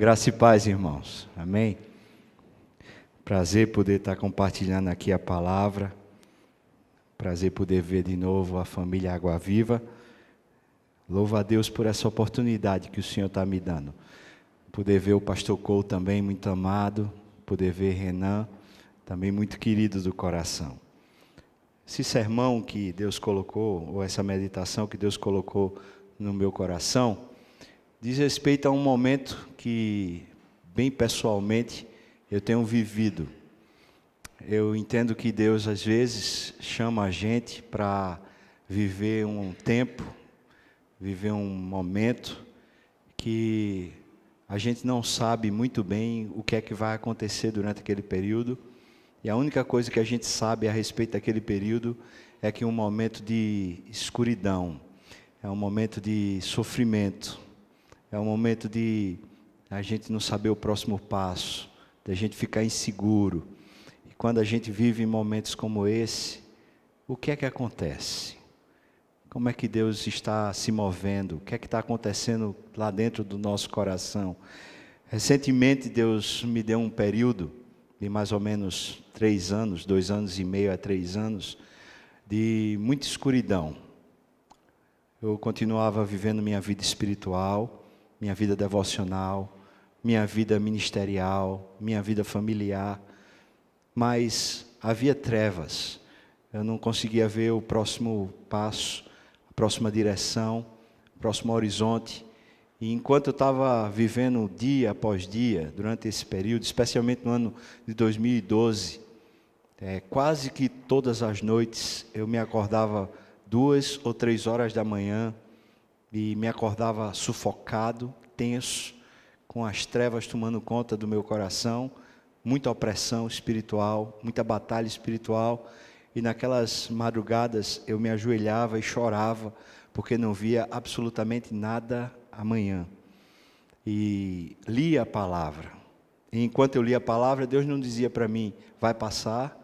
Graça e paz, irmãos. Amém? Prazer poder estar compartilhando aqui a palavra. Prazer poder ver de novo a família Água Viva. Louvo a Deus por essa oportunidade que o Senhor está me dando. Poder ver o pastor Cole também, muito amado. Poder ver Renan, também muito querido do coração. Esse sermão que Deus colocou, ou essa meditação que Deus colocou no meu coração, diz respeito a um momento que, bem pessoalmente, eu tenho vivido. Eu entendo que Deus, às vezes, chama a gente para viver um tempo, viver um momento que a gente não sabe muito bem o que é que vai acontecer durante aquele período. E a única coisa que a gente sabe a respeito daquele período é que é um momento de escuridão, é um momento de sofrimento, é um momento de a gente não saber o próximo passo, da gente ficar inseguro. E quando a gente vive em momentos como esse, o que é que acontece? Como é que Deus está se movendo? O que é que está acontecendo lá dentro do nosso coração? Recentemente, Deus me deu um período de mais ou menos três anos, dois anos e meio a três anos, de muita escuridão. Eu continuava vivendo minha vida espiritual, minha vida devocional, minha vida ministerial, minha vida familiar, mas havia trevas. Eu não conseguia ver o próximo passo, a próxima direção, o próximo horizonte. E enquanto eu estava vivendo dia após dia, durante esse período, especialmente no ano de 2012, é, quase que todas as noites eu me acordava duas ou três horas da manhã e me acordava sufocado, tenso, com as trevas tomando conta do meu coração, muita opressão espiritual, muita batalha espiritual. E naquelas madrugadas eu me ajoelhava e chorava, porque não via absolutamente nada amanhã. E lia a palavra. E enquanto eu lia a palavra, Deus não dizia para mim, vai passar.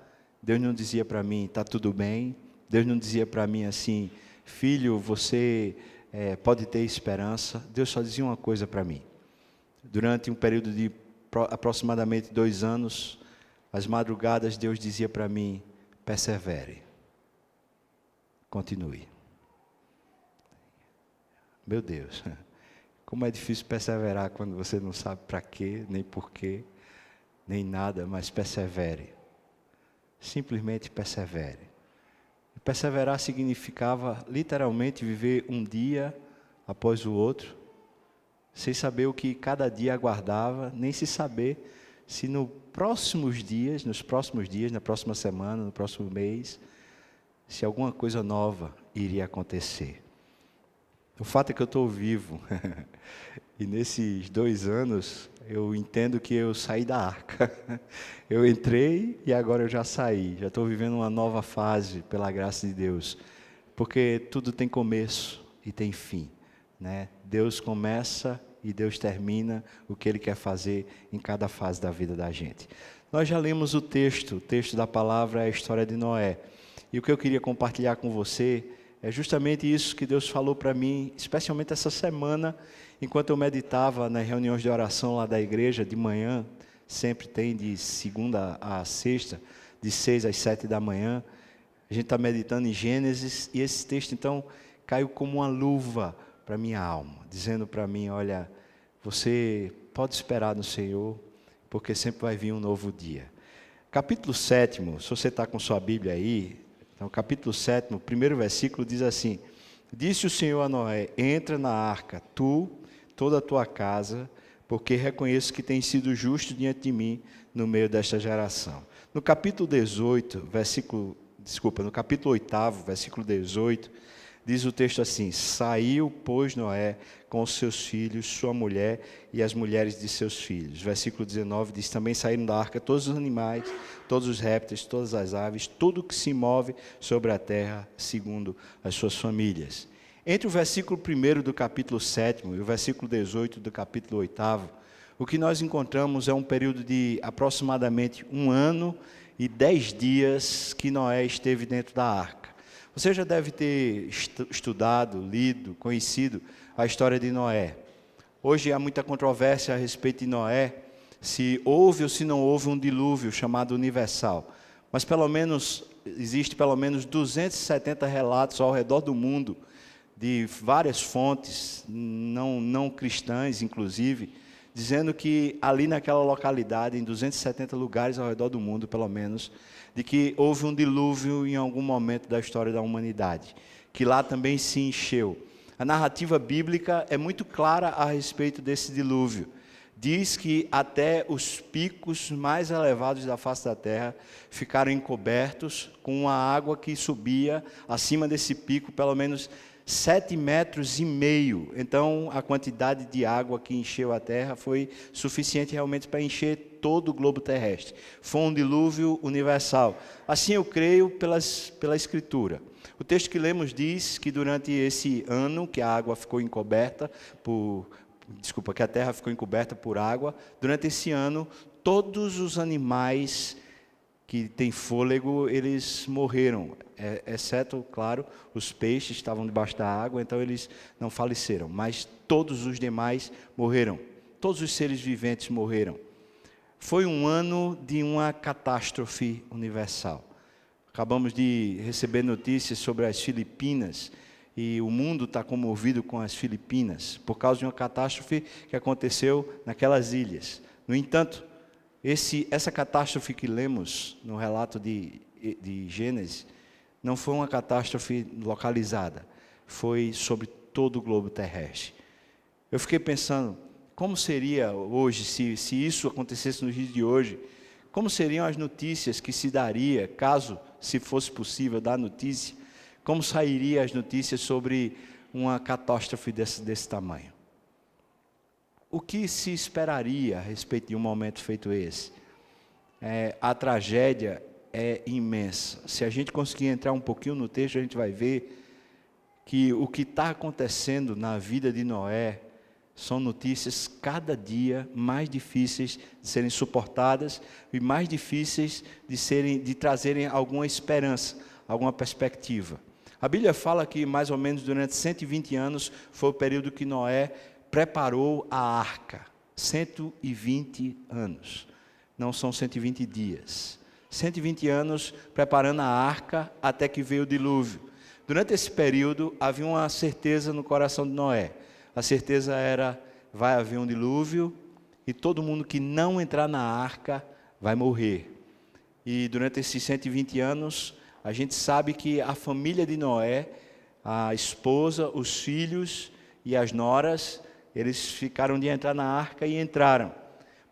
Deus não dizia para mim, está tudo bem. Deus não dizia para mim assim, filho, você é, pode ter esperança. Deus só dizia uma coisa para mim. Durante um período de aproximadamente dois anos, as madrugadas, Deus dizia para mim: persevere, continue. Meu Deus, como é difícil perseverar quando você não sabe para quê, nem porquê, nem nada, mas persevere. Simplesmente persevere. Perseverar significava literalmente viver um dia após o outro, sem saber o que cada dia aguardava, nem se saber se nos próximos dias, nos próximos dias, na próxima semana, no próximo mês, se alguma coisa nova iria acontecer. O fato é que eu estou vivo. e nesses dois anos, eu entendo que eu saí da arca. Eu entrei e agora eu já saí. Já estou vivendo uma nova fase, pela graça de Deus. Porque tudo tem começo e tem fim. Né? Deus começa e Deus termina o que Ele quer fazer em cada fase da vida da gente. Nós já lemos o texto, o texto da palavra é a história de Noé. E o que eu queria compartilhar com você é justamente isso que Deus falou para mim, especialmente essa semana, enquanto eu meditava nas reuniões de oração lá da igreja, de manhã, sempre tem de segunda a sexta, de seis às sete da manhã. A gente está meditando em Gênesis e esse texto então caiu como uma luva para minha alma, dizendo para mim: olha, você pode esperar no Senhor, porque sempre vai vir um novo dia. Capítulo 7, se você está com sua Bíblia aí, então, capítulo 7, primeiro versículo, diz assim: Disse o Senhor a Noé: Entra na arca, tu, toda a tua casa, porque reconheço que tens sido justo diante de mim no meio desta geração. No capítulo 18, versículo, desculpa, no capítulo 8, versículo 18, Diz o texto assim: Saiu, pois, Noé com seus filhos, sua mulher e as mulheres de seus filhos. Versículo 19 diz: Também saíram da arca todos os animais, todos os répteis, todas as aves, tudo que se move sobre a terra, segundo as suas famílias. Entre o versículo 1 do capítulo 7 e o versículo 18 do capítulo 8, o que nós encontramos é um período de aproximadamente um ano e dez dias que Noé esteve dentro da arca. Você já deve ter estudado, lido, conhecido a história de Noé. Hoje há muita controvérsia a respeito de Noé, se houve ou se não houve um dilúvio chamado universal. Mas pelo menos existe pelo menos 270 relatos ao redor do mundo de várias fontes, não, não cristãs inclusive, dizendo que ali naquela localidade, em 270 lugares ao redor do mundo, pelo menos, de que houve um dilúvio em algum momento da história da humanidade, que lá também se encheu. A narrativa bíblica é muito clara a respeito desse dilúvio. Diz que até os picos mais elevados da face da terra ficaram encobertos com a água que subia acima desse pico, pelo menos sete metros e meio. Então, a quantidade de água que encheu a Terra foi suficiente realmente para encher todo o globo terrestre. Foi um dilúvio universal. Assim eu creio pelas, pela Escritura. O texto que lemos diz que durante esse ano que a água ficou encoberta por desculpa, que a terra ficou encoberta por água, durante esse ano todos os animais que têm fôlego, eles morreram é, exceto, claro, os peixes estavam debaixo da água, então eles não faleceram, mas todos os demais morreram. Todos os seres viventes morreram. Foi um ano de uma catástrofe universal. Acabamos de receber notícias sobre as Filipinas e o mundo está comovido com as Filipinas por causa de uma catástrofe que aconteceu naquelas ilhas. No entanto, esse, essa catástrofe que lemos no relato de, de Gênesis não foi uma catástrofe localizada, foi sobre todo o globo terrestre. Eu fiquei pensando, como seria hoje, se, se isso acontecesse nos dias de hoje, como seriam as notícias que se daria, caso se fosse possível dar notícia, como sairiam as notícias sobre uma catástrofe desse, desse tamanho? O que se esperaria a respeito de um momento feito esse? É, a tragédia é imensa. Se a gente conseguir entrar um pouquinho no texto, a gente vai ver que o que está acontecendo na vida de Noé são notícias cada dia mais difíceis de serem suportadas e mais difíceis de serem de trazerem alguma esperança, alguma perspectiva. A Bíblia fala que mais ou menos durante 120 anos foi o período que Noé preparou a arca. 120 anos. Não são 120 dias. 120 anos preparando a arca até que veio o dilúvio. Durante esse período havia uma certeza no coração de Noé. A certeza era: vai haver um dilúvio e todo mundo que não entrar na arca vai morrer. E durante esses 120 anos, a gente sabe que a família de Noé, a esposa, os filhos e as noras, eles ficaram de entrar na arca e entraram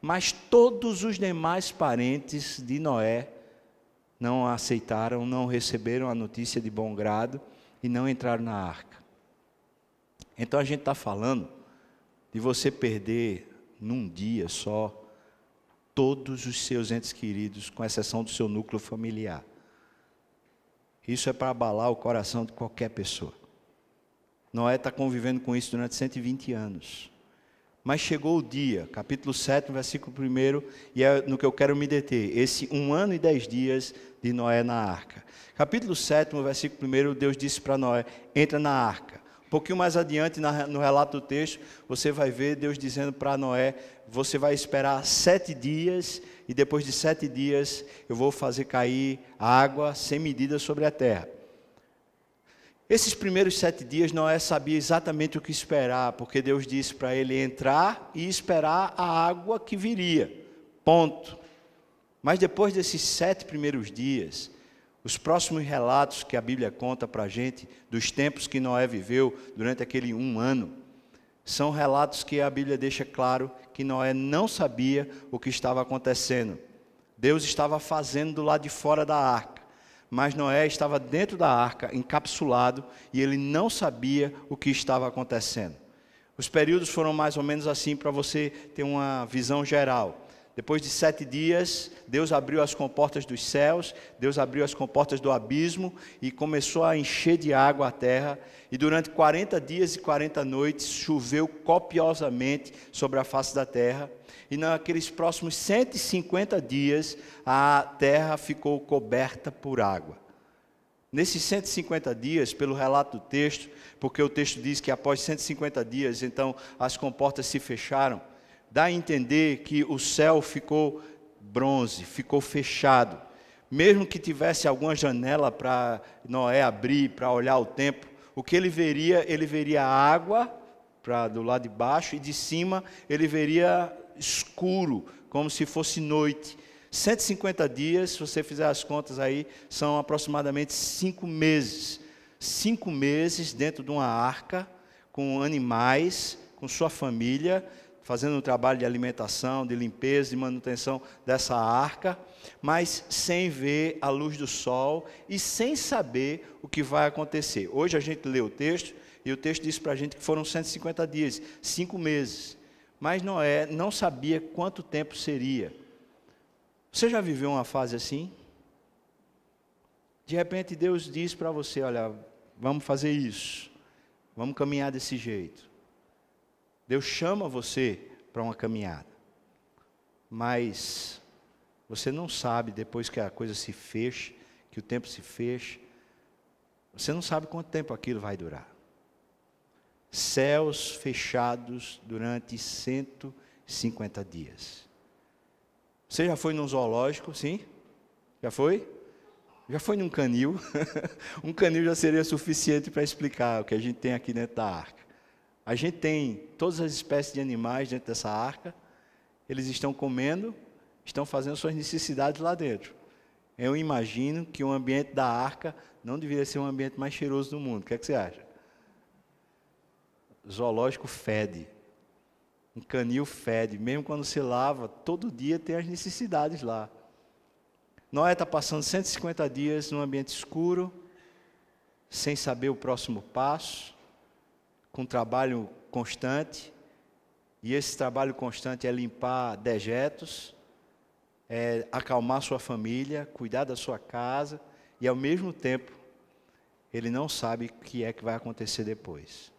mas todos os demais parentes de Noé não aceitaram, não receberam a notícia de bom grado e não entraram na arca. Então a gente está falando de você perder num dia só todos os seus entes queridos, com exceção do seu núcleo familiar. Isso é para abalar o coração de qualquer pessoa. Noé está convivendo com isso durante 120 anos. Mas chegou o dia, capítulo 7, versículo 1, e é no que eu quero me deter, esse um ano e dez dias de Noé na arca. Capítulo 7, versículo 1, Deus disse para Noé: entra na arca. Um pouquinho mais adiante, no relato do texto, você vai ver Deus dizendo para Noé: você vai esperar sete dias, e depois de sete dias eu vou fazer cair água sem medida sobre a terra. Esses primeiros sete dias Noé sabia exatamente o que esperar, porque Deus disse para ele entrar e esperar a água que viria. Ponto. Mas depois desses sete primeiros dias, os próximos relatos que a Bíblia conta para a gente, dos tempos que Noé viveu durante aquele um ano, são relatos que a Bíblia deixa claro que Noé não sabia o que estava acontecendo. Deus estava fazendo do lado de fora da arca mas Noé estava dentro da arca, encapsulado, e ele não sabia o que estava acontecendo. Os períodos foram mais ou menos assim para você ter uma visão geral. Depois de sete dias, Deus abriu as comportas dos céus, Deus abriu as comportas do abismo e começou a encher de água a terra. E durante 40 dias e 40 noites choveu copiosamente sobre a face da terra. E naqueles próximos 150 dias, a terra ficou coberta por água. Nesses 150 dias, pelo relato do texto, porque o texto diz que após 150 dias, então as comportas se fecharam dá a entender que o céu ficou bronze, ficou fechado. Mesmo que tivesse alguma janela para Noé abrir, para olhar o tempo, o que ele veria? Ele veria água para do lado de baixo e de cima ele veria escuro, como se fosse noite. 150 dias, se você fizer as contas aí, são aproximadamente cinco meses. Cinco meses dentro de uma arca, com animais, com sua família, fazendo o trabalho de alimentação, de limpeza, de manutenção dessa arca, mas sem ver a luz do sol e sem saber o que vai acontecer. Hoje a gente lê o texto e o texto diz para a gente que foram 150 dias, cinco meses. Mas Noé não sabia quanto tempo seria. Você já viveu uma fase assim? De repente Deus diz para você: olha, vamos fazer isso, vamos caminhar desse jeito. Deus chama você para uma caminhada. Mas você não sabe depois que a coisa se fecha, que o tempo se fecha, você não sabe quanto tempo aquilo vai durar. Céus fechados durante 150 dias. Você já foi num zoológico, sim? Já foi? Já foi num canil? um canil já seria suficiente para explicar o que a gente tem aqui dentro da arca. A gente tem todas as espécies de animais dentro dessa arca, eles estão comendo, estão fazendo suas necessidades lá dentro. Eu imagino que o ambiente da arca não deveria ser o um ambiente mais cheiroso do mundo. O que, é que você acha? Zoológico fede. Um canil fede. Mesmo quando se lava, todo dia tem as necessidades lá. Noé está passando 150 dias num ambiente escuro, sem saber o próximo passo com trabalho constante, e esse trabalho constante é limpar dejetos, é acalmar sua família, cuidar da sua casa, e ao mesmo tempo, ele não sabe o que é que vai acontecer depois.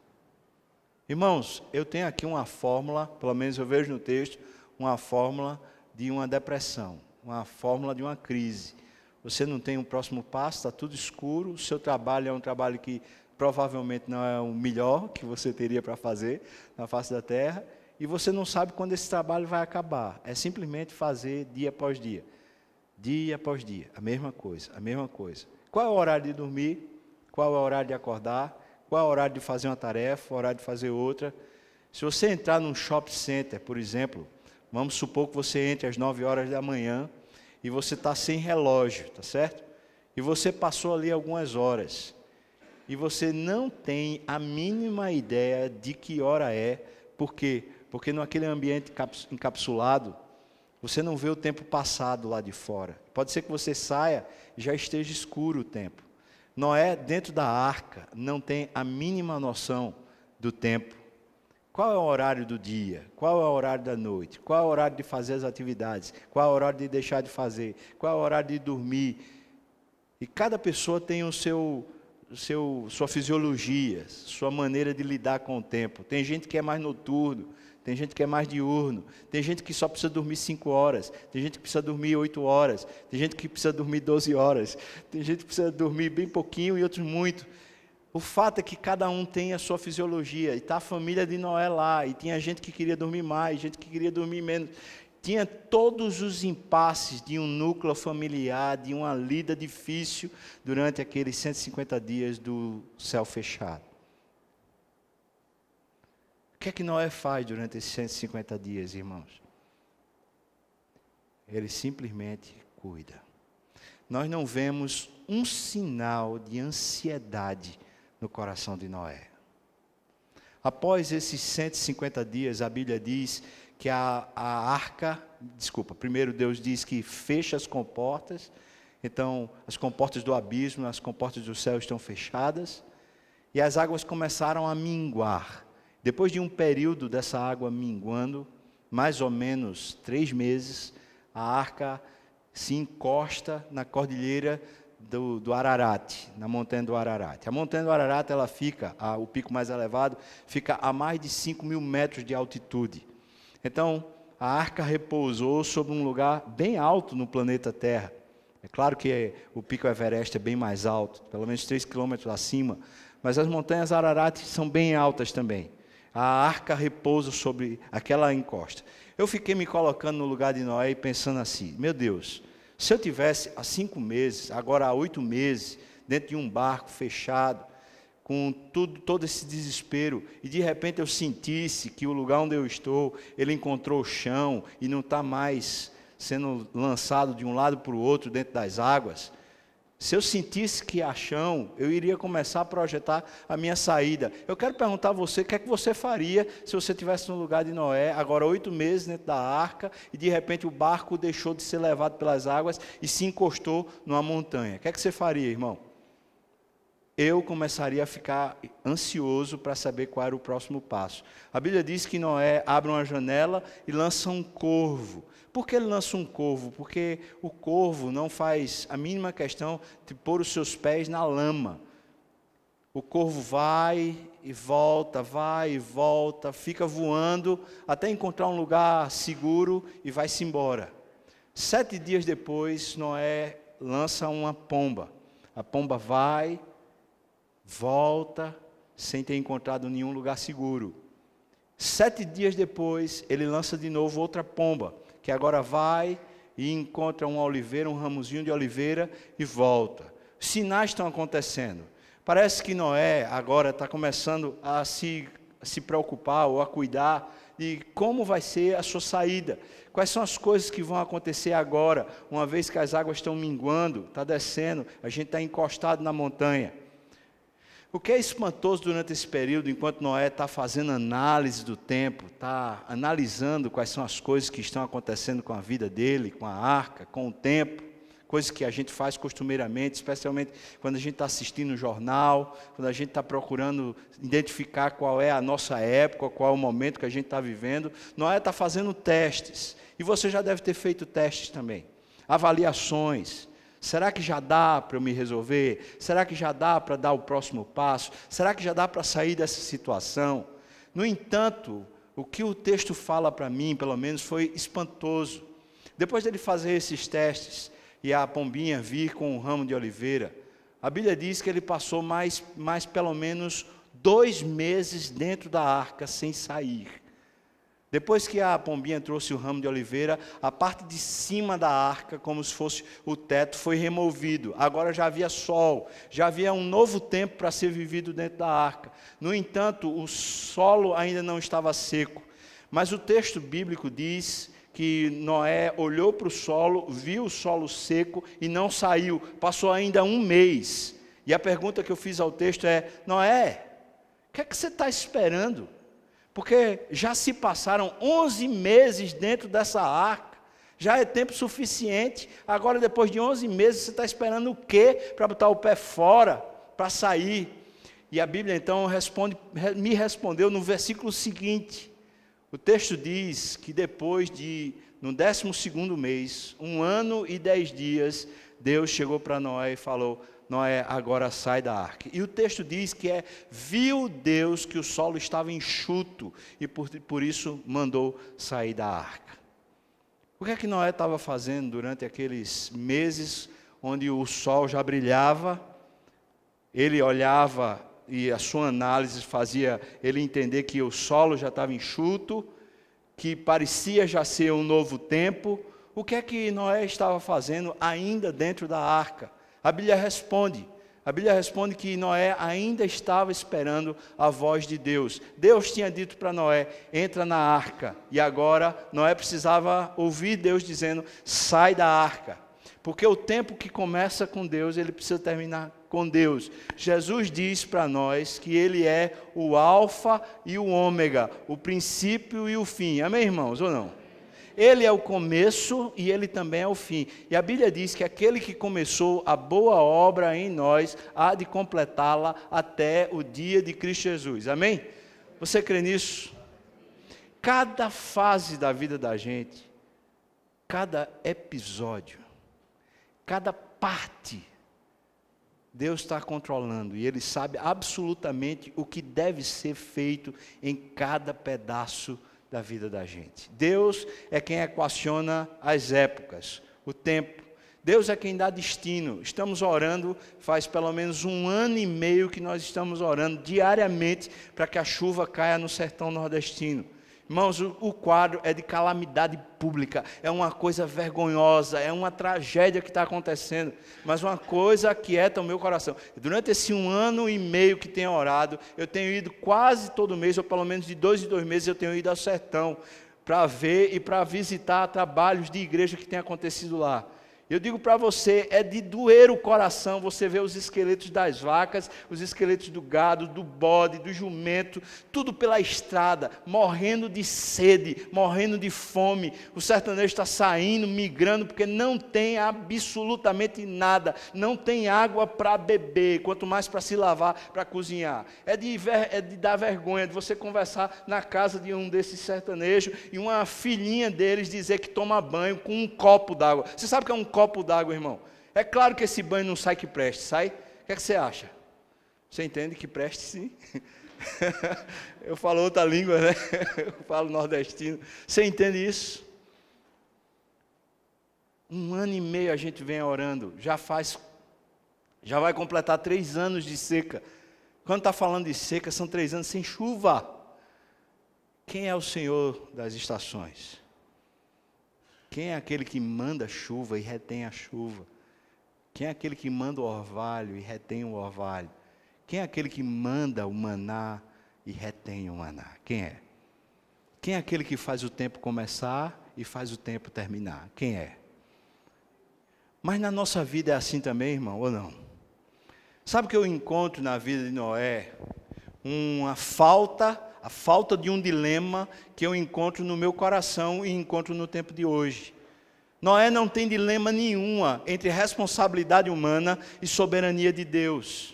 Irmãos, eu tenho aqui uma fórmula, pelo menos eu vejo no texto, uma fórmula de uma depressão, uma fórmula de uma crise. Você não tem um próximo passo, está tudo escuro, o seu trabalho é um trabalho que provavelmente não é o melhor que você teria para fazer na face da terra, e você não sabe quando esse trabalho vai acabar. É simplesmente fazer dia após dia. Dia após dia, a mesma coisa, a mesma coisa. Qual é o horário de dormir? Qual é o horário de acordar? Qual é o horário de fazer uma tarefa? O horário de fazer outra? Se você entrar num shopping center, por exemplo, vamos supor que você entre às 9 horas da manhã e você está sem relógio, tá certo? E você passou ali algumas horas e você não tem a mínima ideia de que hora é, por quê? Porque naquele ambiente encapsulado, você não vê o tempo passado lá de fora. Pode ser que você saia e já esteja escuro o tempo. Noé, dentro da arca, não tem a mínima noção do tempo. Qual é o horário do dia? Qual é o horário da noite? Qual é o horário de fazer as atividades? Qual é o horário de deixar de fazer? Qual é o horário de dormir? E cada pessoa tem o seu seu, sua fisiologia, sua maneira de lidar com o tempo. Tem gente que é mais noturno, tem gente que é mais diurno, tem gente que só precisa dormir 5 horas, tem gente que precisa dormir 8 horas, tem gente que precisa dormir 12 horas, tem gente que precisa dormir bem pouquinho e outros muito. O fato é que cada um tem a sua fisiologia, e está a família de Noé lá, e tinha gente que queria dormir mais, gente que queria dormir menos tinha todos os impasses de um núcleo familiar, de uma lida difícil durante aqueles 150 dias do céu fechado. O que é que Noé faz durante esses 150 dias, irmãos? Ele simplesmente cuida. Nós não vemos um sinal de ansiedade no coração de Noé. Após esses 150 dias, a Bíblia diz que a, a arca, desculpa, primeiro Deus diz que fecha as comportas, então as comportas do abismo, as comportas do céu estão fechadas, e as águas começaram a minguar. Depois de um período dessa água minguando, mais ou menos três meses, a arca se encosta na cordilheira do, do Ararat, na montanha do Ararat. A montanha do Ararat, ela fica, a, o pico mais elevado, fica a mais de 5 mil metros de altitude. Então, a arca repousou sobre um lugar bem alto no planeta Terra. É claro que o pico Everest é bem mais alto, pelo menos 3 quilômetros acima, mas as montanhas Ararat são bem altas também. A arca repousa sobre aquela encosta. Eu fiquei me colocando no lugar de Noé e pensando assim: meu Deus, se eu tivesse há cinco meses, agora há oito meses, dentro de um barco fechado, com tudo, todo esse desespero, e de repente eu sentisse que o lugar onde eu estou, ele encontrou o chão e não está mais sendo lançado de um lado para o outro dentro das águas, se eu sentisse que há chão, eu iria começar a projetar a minha saída. Eu quero perguntar a você o que é que você faria se você tivesse no lugar de Noé, agora oito meses dentro da arca, e de repente o barco deixou de ser levado pelas águas e se encostou numa montanha. O que é que você faria, irmão? eu começaria a ficar ansioso para saber qual era o próximo passo. A Bíblia diz que Noé abre uma janela e lança um corvo. Por que ele lança um corvo? Porque o corvo não faz a mínima questão de pôr os seus pés na lama. O corvo vai e volta, vai e volta, fica voando até encontrar um lugar seguro e vai-se embora. Sete dias depois, Noé lança uma pomba. A pomba vai, volta sem ter encontrado nenhum lugar seguro. Sete dias depois, ele lança de novo outra pomba, que agora vai e encontra um oliveira, um ramozinho de oliveira e volta. Sinais estão acontecendo. Parece que Noé agora está começando a se, a se preocupar ou a cuidar de como vai ser a sua saída, quais são as coisas que vão acontecer agora, uma vez que as águas estão minguando, está descendo, a gente está encostado na montanha. O que é espantoso durante esse período, enquanto Noé está fazendo análise do tempo, está analisando quais são as coisas que estão acontecendo com a vida dele, com a arca, com o tempo, coisas que a gente faz costumeiramente, especialmente quando a gente está assistindo o um jornal, quando a gente está procurando identificar qual é a nossa época, qual é o momento que a gente está vivendo. Noé está fazendo testes, e você já deve ter feito testes também, avaliações. Será que já dá para eu me resolver? Será que já dá para dar o próximo passo? Será que já dá para sair dessa situação? No entanto, o que o texto fala para mim, pelo menos, foi espantoso. Depois dele fazer esses testes e a pombinha vir com um ramo de oliveira, a Bíblia diz que ele passou mais, mais pelo menos dois meses dentro da arca sem sair. Depois que a pombinha trouxe o ramo de oliveira, a parte de cima da arca, como se fosse o teto, foi removido. Agora já havia sol, já havia um novo tempo para ser vivido dentro da arca. No entanto, o solo ainda não estava seco. Mas o texto bíblico diz que Noé olhou para o solo, viu o solo seco e não saiu. Passou ainda um mês. E a pergunta que eu fiz ao texto é: Noé, o que é que você está esperando? porque já se passaram 11 meses dentro dessa arca, já é tempo suficiente. Agora, depois de 11 meses, você está esperando o quê para botar o pé fora, para sair? E a Bíblia então responde, me respondeu no versículo seguinte. O texto diz que depois de, no 12 mês, um ano e dez dias, Deus chegou para Noé e falou: Noé agora sai da arca. E o texto diz que é: viu Deus que o solo estava enxuto e por, por isso mandou sair da arca. O que é que Noé estava fazendo durante aqueles meses onde o sol já brilhava? Ele olhava e a sua análise fazia ele entender que o solo já estava enxuto, que parecia já ser um novo tempo. O que é que Noé estava fazendo ainda dentro da arca? A Bíblia responde. A Bíblia responde que Noé ainda estava esperando a voz de Deus. Deus tinha dito para Noé: entra na arca. E agora Noé precisava ouvir Deus dizendo: sai da arca. Porque o tempo que começa com Deus, ele precisa terminar com Deus. Jesus diz para nós que Ele é o Alfa e o Ômega, o princípio e o fim. Amém, irmãos, ou não? Ele é o começo e ele também é o fim. E a Bíblia diz que aquele que começou a boa obra em nós há de completá-la até o dia de Cristo Jesus. Amém? Você crê nisso? Cada fase da vida da gente, cada episódio, cada parte, Deus está controlando e Ele sabe absolutamente o que deve ser feito em cada pedaço da vida da gente. Deus é quem equaciona as épocas, o tempo. Deus é quem dá destino. Estamos orando faz pelo menos um ano e meio que nós estamos orando diariamente para que a chuva caia no sertão nordestino. Irmãos, o quadro é de calamidade pública, é uma coisa vergonhosa, é uma tragédia que está acontecendo, mas uma coisa quieta o meu coração. Durante esse um ano e meio que tenho orado, eu tenho ido quase todo mês, ou pelo menos de dois em dois meses, eu tenho ido ao sertão para ver e para visitar trabalhos de igreja que tem acontecido lá. Eu digo para você, é de doer o coração você ver os esqueletos das vacas, os esqueletos do gado, do bode, do jumento, tudo pela estrada, morrendo de sede, morrendo de fome. O sertanejo está saindo, migrando, porque não tem absolutamente nada, não tem água para beber, quanto mais para se lavar, para cozinhar. É de, ver, é de dar vergonha de você conversar na casa de um desses sertanejos e uma filhinha deles dizer que toma banho com um copo d'água. Você sabe que é um copo? copo d'água, irmão. É claro que esse banho não sai que preste, sai? O que, é que você acha? Você entende que preste sim? Eu falo outra língua, né? Eu falo nordestino. Você entende isso? Um ano e meio a gente vem orando, já faz, já vai completar três anos de seca. Quando está falando de seca, são três anos sem chuva. Quem é o Senhor das estações? Quem é aquele que manda chuva e retém a chuva? Quem é aquele que manda o orvalho e retém o orvalho? Quem é aquele que manda o maná e retém o maná? Quem é? Quem é aquele que faz o tempo começar e faz o tempo terminar? Quem é? Mas na nossa vida é assim também, irmão, ou não? Sabe o que eu encontro na vida de Noé? Uma falta a falta de um dilema que eu encontro no meu coração e encontro no tempo de hoje. Noé não tem dilema nenhuma entre responsabilidade humana e soberania de Deus.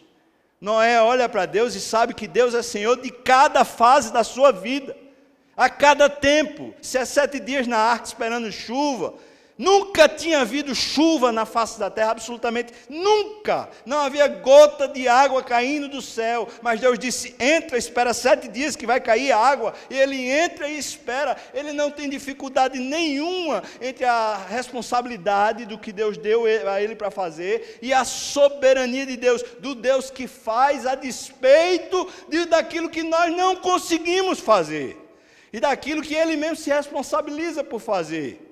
Noé olha para Deus e sabe que Deus é Senhor de cada fase da sua vida, a cada tempo. Se é sete dias na arca esperando chuva, Nunca tinha havido chuva na face da terra, absolutamente nunca. Não havia gota de água caindo do céu. Mas Deus disse: entra, espera sete dias que vai cair a água. E ele entra e espera. Ele não tem dificuldade nenhuma entre a responsabilidade do que Deus deu a ele para fazer e a soberania de Deus, do Deus que faz a despeito de, daquilo que nós não conseguimos fazer e daquilo que ele mesmo se responsabiliza por fazer.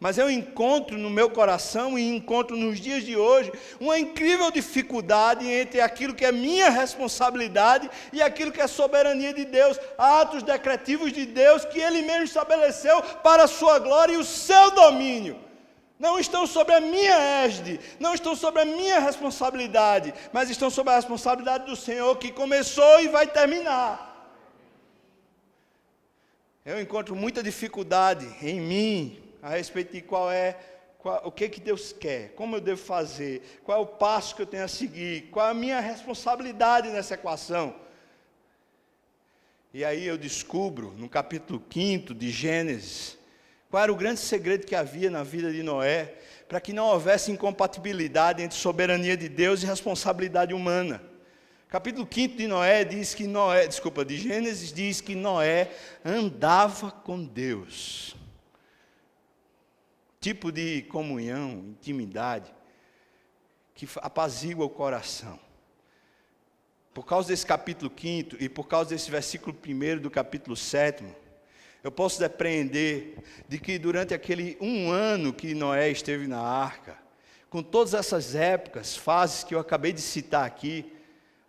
Mas eu encontro no meu coração e encontro nos dias de hoje uma incrível dificuldade entre aquilo que é minha responsabilidade e aquilo que é soberania de Deus, atos decretivos de Deus que Ele mesmo estabeleceu para a sua glória e o seu domínio não estão sobre a minha égide, não estão sobre a minha responsabilidade, mas estão sobre a responsabilidade do Senhor que começou e vai terminar. Eu encontro muita dificuldade em mim a respeito de qual é qual, o que, que Deus quer, como eu devo fazer, qual é o passo que eu tenho a seguir, qual é a minha responsabilidade nessa equação. E aí eu descubro, no capítulo 5 de Gênesis, qual era o grande segredo que havia na vida de Noé, para que não houvesse incompatibilidade entre soberania de Deus e responsabilidade humana. Capítulo 5 de Noé diz que Noé, desculpa, de Gênesis diz que Noé andava com Deus tipo de comunhão, intimidade, que apazigua o coração. Por causa desse capítulo 5 e por causa desse versículo 1 do capítulo 7, eu posso depreender de que durante aquele um ano que Noé esteve na arca, com todas essas épocas, fases que eu acabei de citar aqui,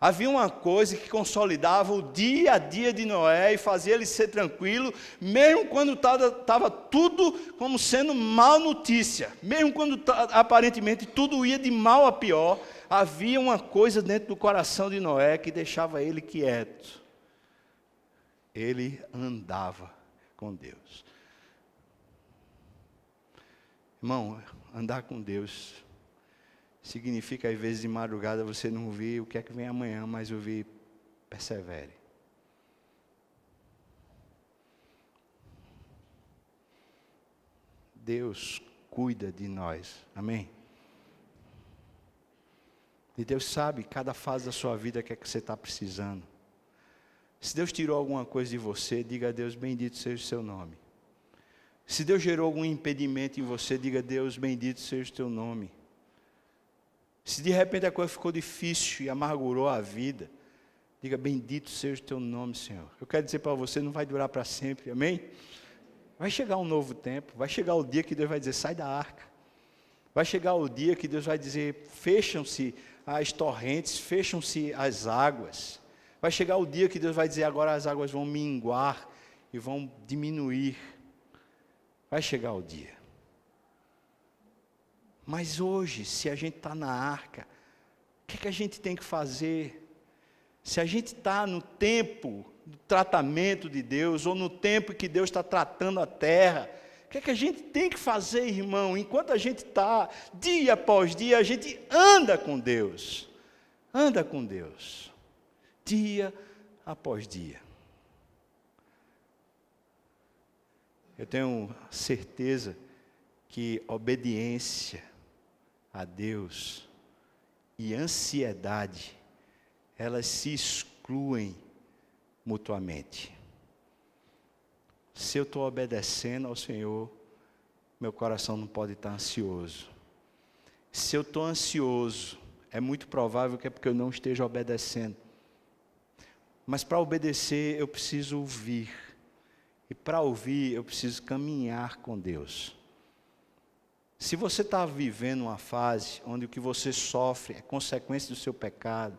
Havia uma coisa que consolidava o dia a dia de Noé e fazia ele ser tranquilo, mesmo quando estava tudo como sendo mal notícia, mesmo quando aparentemente tudo ia de mal a pior, havia uma coisa dentro do coração de Noé que deixava ele quieto. Ele andava com Deus. Irmão, andar com Deus Significa, às vezes, de madrugada você não vir o que é que vem amanhã, mas ouvir, persevere. Deus cuida de nós, amém? E Deus sabe cada fase da sua vida que é que você está precisando. Se Deus tirou alguma coisa de você, diga a Deus, bendito seja o seu nome. Se Deus gerou algum impedimento em você, diga a Deus, bendito seja o teu nome. Se de repente a coisa ficou difícil e amargurou a vida, diga: Bendito seja o teu nome, Senhor. Eu quero dizer para você: não vai durar para sempre, amém? Vai chegar um novo tempo, vai chegar o dia que Deus vai dizer: sai da arca. Vai chegar o dia que Deus vai dizer: fecham-se as torrentes, fecham-se as águas. Vai chegar o dia que Deus vai dizer: agora as águas vão minguar e vão diminuir. Vai chegar o dia. Mas hoje, se a gente está na arca, o que, é que a gente tem que fazer? Se a gente está no tempo do tratamento de Deus, ou no tempo que Deus está tratando a terra, o que, é que a gente tem que fazer, irmão? Enquanto a gente está, dia após dia, a gente anda com Deus. Anda com Deus. Dia após dia. Eu tenho certeza que obediência a Deus e ansiedade, elas se excluem mutuamente. Se eu estou obedecendo ao Senhor, meu coração não pode estar ansioso. Se eu estou ansioso, é muito provável que é porque eu não esteja obedecendo. Mas para obedecer, eu preciso ouvir. E para ouvir, eu preciso caminhar com Deus. Se você está vivendo uma fase onde o que você sofre é consequência do seu pecado,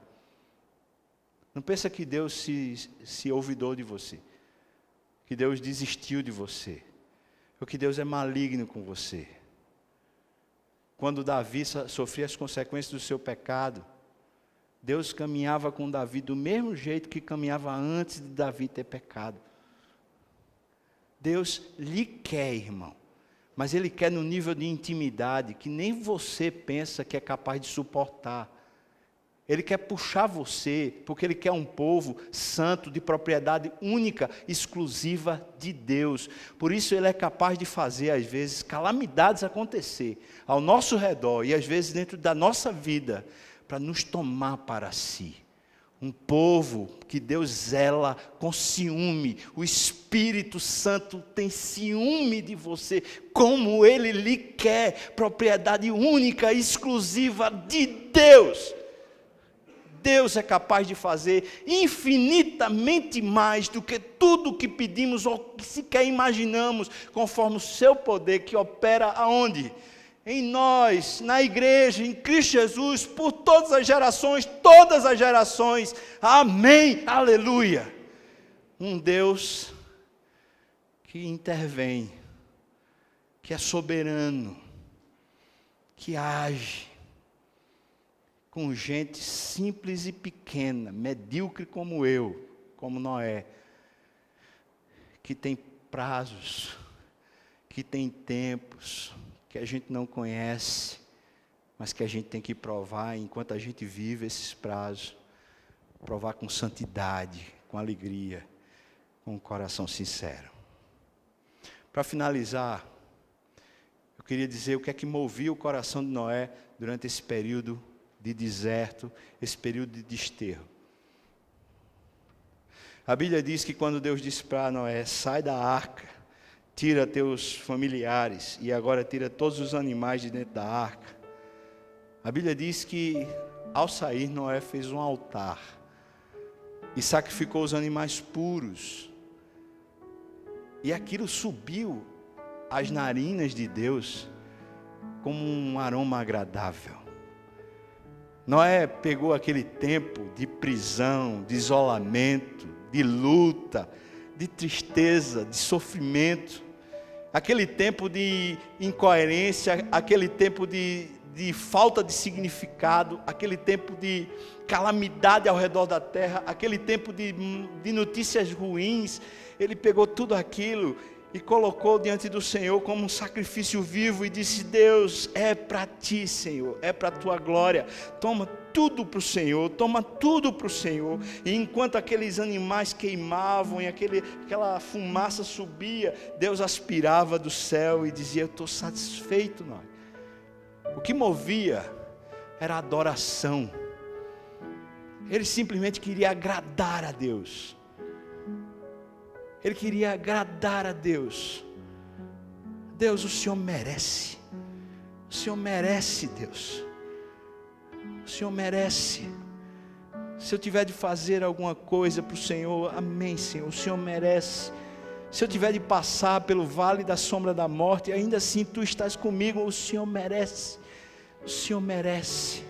não pensa que Deus se, se ouvidou de você, que Deus desistiu de você, ou que Deus é maligno com você. Quando Davi sofria as consequências do seu pecado, Deus caminhava com Davi do mesmo jeito que caminhava antes de Davi ter pecado. Deus lhe quer, irmão mas Ele quer no nível de intimidade que nem você pensa que é capaz de suportar. Ele quer puxar você, porque Ele quer um povo santo, de propriedade única, exclusiva de Deus. Por isso, Ele é capaz de fazer, às vezes, calamidades acontecer ao nosso redor e, às vezes, dentro da nossa vida, para nos tomar para si um povo que Deus zela com ciúme. O Espírito Santo tem ciúme de você, como ele lhe quer, propriedade única, exclusiva de Deus. Deus é capaz de fazer infinitamente mais do que tudo o que pedimos ou que sequer imaginamos, conforme o seu poder que opera aonde? em nós, na igreja, em Cristo Jesus, por todas as gerações, todas as gerações. Amém, aleluia. Um Deus que intervém, que é soberano, que age com gente simples e pequena, medíocre como eu, como Noé, que tem prazos, que tem tempos que a gente não conhece, mas que a gente tem que provar enquanto a gente vive esses prazos provar com santidade, com alegria, com um coração sincero. Para finalizar, eu queria dizer o que é que movia o coração de Noé durante esse período de deserto, esse período de desterro. A Bíblia diz que quando Deus disse para Noé: sai da arca, tira teus familiares e agora tira todos os animais de dentro da arca. A Bíblia diz que ao sair Noé fez um altar e sacrificou os animais puros. E aquilo subiu às narinas de Deus como um aroma agradável. Noé pegou aquele tempo de prisão, de isolamento, de luta, de tristeza, de sofrimento, aquele tempo de incoerência, aquele tempo de, de falta de significado, aquele tempo de calamidade ao redor da terra, aquele tempo de, de notícias ruins, ele pegou tudo aquilo e colocou diante do Senhor como um sacrifício vivo e disse: Deus, é para ti, Senhor, é para a tua glória. Toma tudo para o Senhor, toma tudo para o Senhor. E enquanto aqueles animais queimavam e aquele, aquela fumaça subia, Deus aspirava do céu e dizia: Eu estou satisfeito, O que movia era adoração. Ele simplesmente queria agradar a Deus ele queria agradar a Deus. Deus, o Senhor merece. O Senhor merece, Deus. O Senhor merece. Se eu tiver de fazer alguma coisa para o Senhor, amém, Senhor. O Senhor merece. Se eu tiver de passar pelo vale da sombra da morte, ainda assim tu estás comigo, o Senhor merece. O Senhor merece.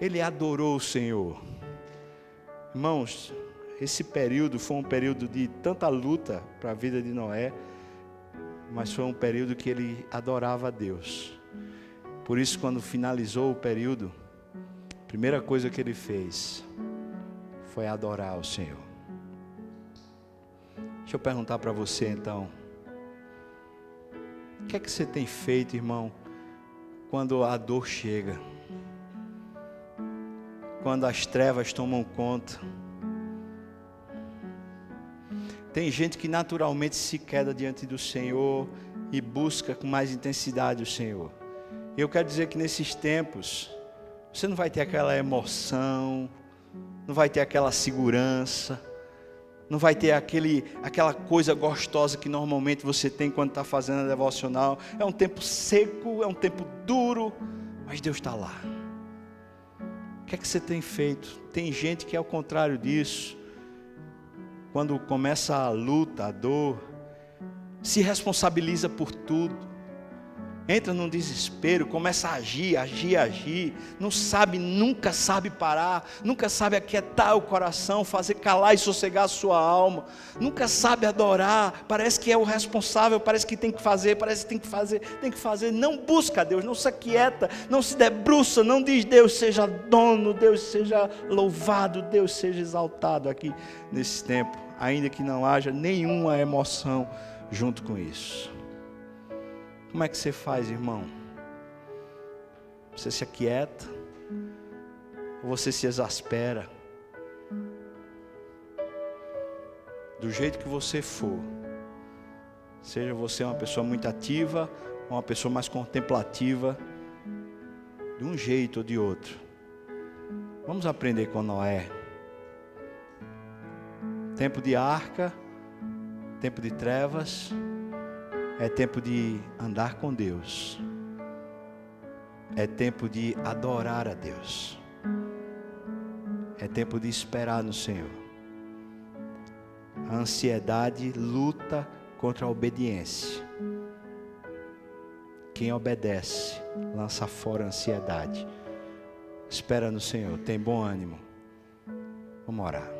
Ele adorou o Senhor. Irmãos, esse período foi um período de tanta luta para a vida de Noé, mas foi um período que ele adorava a Deus. Por isso, quando finalizou o período, a primeira coisa que ele fez foi adorar o Senhor. Deixa eu perguntar para você então: o que é que você tem feito, irmão, quando a dor chega? Quando as trevas tomam conta? Tem gente que naturalmente se queda diante do Senhor e busca com mais intensidade o Senhor. Eu quero dizer que nesses tempos, você não vai ter aquela emoção, não vai ter aquela segurança, não vai ter aquele, aquela coisa gostosa que normalmente você tem quando está fazendo a devocional. É um tempo seco, é um tempo duro, mas Deus está lá. O que é que você tem feito? Tem gente que é o contrário disso quando começa a luta, a dor, se responsabiliza por tudo entra num desespero, começa a agir, agir, agir, não sabe, nunca sabe parar, nunca sabe aquietar o coração, fazer calar e sossegar a sua alma, nunca sabe adorar, parece que é o responsável, parece que tem que fazer, parece que tem que fazer, tem que fazer, não busca Deus, não se aquieta, não se debruça, não diz Deus seja dono, Deus seja louvado, Deus seja exaltado aqui nesse tempo, ainda que não haja nenhuma emoção junto com isso. Como é que você faz, irmão? Você se aquieta? Ou você se exaspera? Do jeito que você for, seja você uma pessoa muito ativa, ou uma pessoa mais contemplativa, de um jeito ou de outro. Vamos aprender com Noé. Tempo de arca, tempo de trevas. É tempo de andar com Deus. É tempo de adorar a Deus. É tempo de esperar no Senhor. A ansiedade luta contra a obediência. Quem obedece lança fora a ansiedade. Espera no Senhor, tem bom ânimo. Vamos orar.